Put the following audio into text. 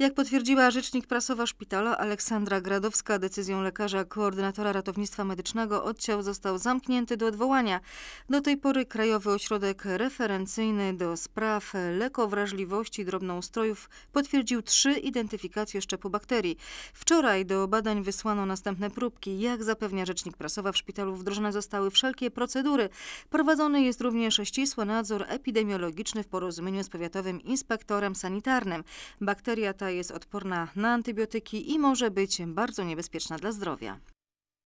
Jak potwierdziła rzecznik prasowa szpitala Aleksandra Gradowska, decyzją lekarza koordynatora ratownictwa medycznego oddział został zamknięty do odwołania. Do tej pory Krajowy Ośrodek Referencyjny do Spraw Lekowrażliwości Drobnoustrojów potwierdził trzy identyfikacje szczepu bakterii. Wczoraj do badań wysłano następne próbki. Jak zapewnia rzecznik prasowa w szpitalu wdrożone zostały wszelkie procedury. Prowadzony jest również ścisły nadzór epidemiologiczny w porozumieniu z powiatowym inspektorem sanitarnym. Bakteria ta jest odporna na antybiotyki i może być bardzo niebezpieczna dla zdrowia.